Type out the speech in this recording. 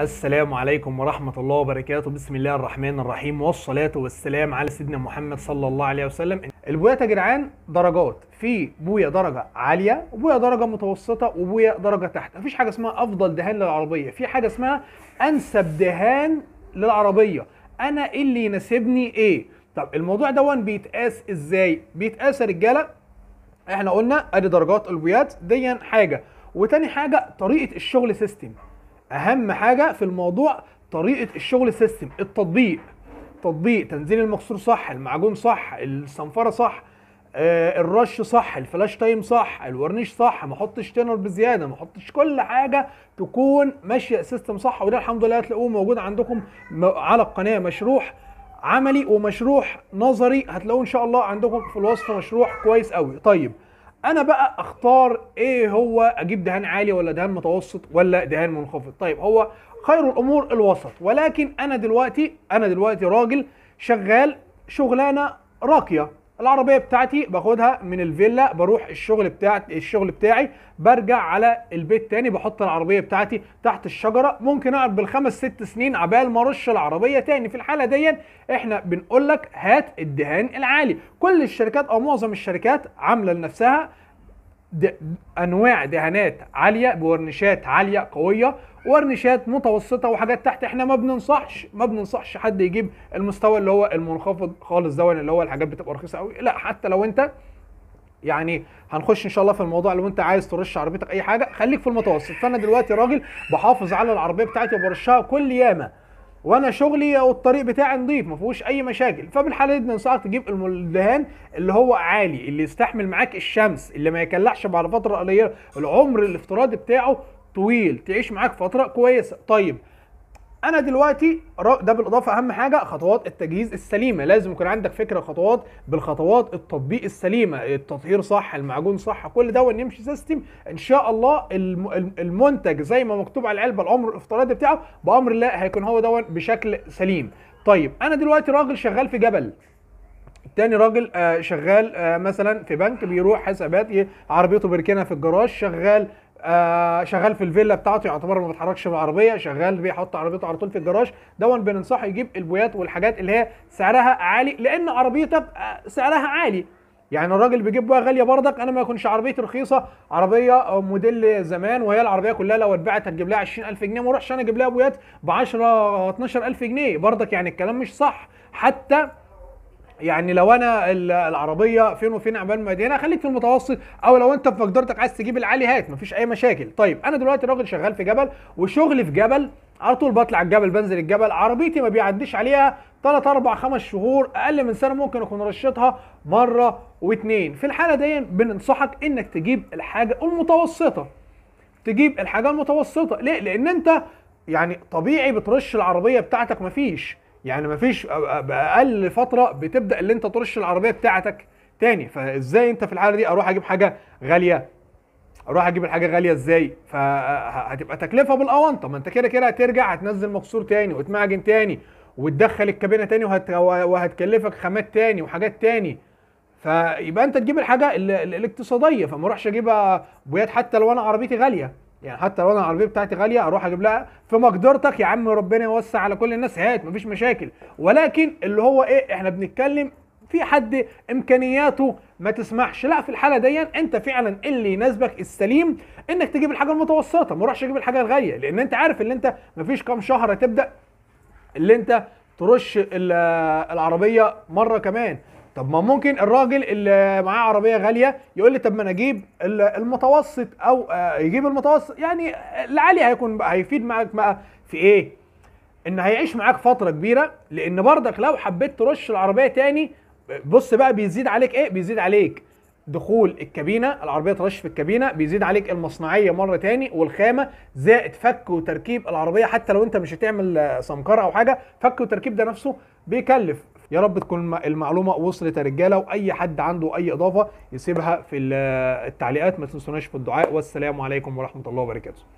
السلام عليكم ورحمة الله وبركاته بسم الله الرحمن الرحيم والصلاة والسلام على سيدنا محمد صلى الله عليه وسلم البويات يا جدعان درجات في بويه درجة عالية وبويه درجة متوسطة وبويه درجة تحت مفيش حاجة اسمها أفضل دهان للعربية في حاجة اسمها أنسب دهان للعربية أنا اللي يناسبني إيه طب الموضوع دون بيتقاس إزاي بيتقاس يا رجالة احنا قلنا ادي درجات البويات دي حاجة وتاني حاجة طريقة الشغل سيستم اهم حاجه في الموضوع طريقه الشغل السيستم التطبيق تطبيق تنزيل المكسور صح المعجون صح الصنفره صح آه الرش صح الفلاش تايم صح الورنيش صح ما احطش تينر بزياده ما احطش كل حاجه تكون ماشيه سيستم صح وده الحمد لله هتلاقوه موجود عندكم على القناه مشروح عملي ومشروح نظري هتلاقوه ان شاء الله عندكم في الوصف مشروح كويس قوي طيب انا بقى اختار ايه هو اجيب دهان عالي ولا دهان متوسط ولا دهان منخفض طيب هو خير الامور الوسط ولكن انا دلوقتي انا دلوقتي راجل شغال شغلانه راقيه العربيه بتاعتي باخدها من الفيلا بروح الشغل بتاعت الشغل بتاعي برجع على البيت تاني بحط العربيه بتاعتي تحت الشجره ممكن اقعد بالخمس ست سنين عبال ما ارش العربيه تاني في الحاله دي احنا بنقول لك هات الدهان العالي كل الشركات او معظم الشركات عامله لنفسها انواع دهانات عاليه بورنيشات عاليه قويه ورنيشات متوسطه وحاجات تحت احنا ما بننصحش ما بننصحش حد يجيب المستوى اللي هو المنخفض خالص ده اللي هو الحاجات بتبقى رخيصه قوي لا حتى لو انت يعني هنخش ان شاء الله في الموضوع لو انت عايز ترش عربيتك اي حاجه خليك في المتوسط فانا دلوقتي راجل بحافظ على العربيه بتاعتي وبرشها كل يامه وانا شغلي او الطريق بتاعي نضيف ما فيهوش اي مشاكل فبالحاله دي ننصحك تجيب الدهان اللي هو عالي اللي يستحمل معاك الشمس اللي ما يكلعش بعد فتره قليله العمر الافتراضي بتاعه طويل تعيش معاك فتره كويسه طيب انا دلوقتي ده بالاضافه اهم حاجه خطوات التجهيز السليمه لازم يكون عندك فكره خطوات بالخطوات التطبيق السليمه التطهير صح المعجون صح كل ده ونمشي سيستم ان شاء الله المنتج زي ما مكتوب على العلبه العمر الافتراضي بتاعه بامر الله هيكون هو ده بشكل سليم طيب انا دلوقتي راجل شغال في جبل تاني راجل آه، شغال آه، مثلا في بنك بيروح حسابات عربيته بركنها في الجراج شغال آه شغال في الفيلا بتاعته يعتبر ما بيتحركش بالعربيه شغال بيحط عربيته على طول في الجراج دون بننصحه يجيب البويات والحاجات اللي هي سعرها عالي لان عربيتك آه، سعرها عالي يعني الراجل بيجيب بويه غاليه بردك انا ما يكونش عربيتي رخيصه عربيه موديل زمان وهي العربيه كلها لو اتبعت هتجيب لها 20000 جنيه ما اروحش انا اجيب لها بويات ب 10 12000 جنيه بردك يعني الكلام مش صح حتى يعني لو انا العربيه فين وفين عبال مدينه خليك في المتوسط او لو انت في مقدرتك عايز تجيب العالي هات مفيش اي مشاكل طيب انا دلوقتي راجل شغال في جبل وشغلي في جبل على طول بطلع الجبل بنزل الجبل عربيتي ما بيعديش عليها 3 4 5 شهور اقل من سنه ممكن اكون رشيتها مره واتنين في الحاله دي بننصحك انك تجيب الحاجه المتوسطه تجيب الحاجه المتوسطه ليه لان انت يعني طبيعي بترش العربيه بتاعتك مفيش يعني مفيش باقل فتره بتبدا اللي انت ترش العربيه بتاعتك تاني فازاي انت في الحاله دي اروح اجيب حاجه غاليه اروح اجيب الحاجه غاليه ازاي فهتبقى تكلفه بالاونطه ما انت كده كده هترجع هتنزل مكسور تاني وتمعجن تاني وتدخل الكابينه تاني وهت... وهتكلفك خامات تاني وحاجات تاني فيبقى انت تجيب الحاجه الاقتصاديه فما اروحش اجيبها بويات حتى لو انا عربيتي غاليه يعني حتى لو انا العربيه بتاعتي غاليه اروح اجيب لها في مقدرتك يا عم ربنا يوسع على كل الناس هات مفيش مشاكل ولكن اللي هو ايه احنا بنتكلم في حد امكانياته ما تسمحش لا في الحاله دي انت فعلا اللي يناسبك السليم انك تجيب الحاجه المتوسطه ما تروحش تجيب الحاجه الغاليه لان انت عارف ان انت مفيش كام شهر هتبدا اللي انت ترش العربيه مره كمان طب ما ممكن الراجل اللي معاه عربيه غاليه يقول لي طب ما انا اجيب المتوسط او آه، يجيب المتوسط يعني العالي هيكون بقى هيفيد معاك بقى في ايه؟ ان هيعيش معاك فتره كبيره لان برضك لو حبيت ترش العربيه تاني بص بقى بيزيد عليك ايه؟ بيزيد عليك دخول الكابينه العربيه ترش في الكابينه بيزيد عليك المصنعيه مره تاني والخامه زائد فك وتركيب العربيه حتى لو انت مش هتعمل آه، سمكره او حاجه فك وتركيب ده نفسه بيكلف يا رب تكون المعلومه وصلت يا رجاله واي حد عنده اي اضافه يسيبها في التعليقات ما تنسوناش في الدعاء والسلام عليكم ورحمه الله وبركاته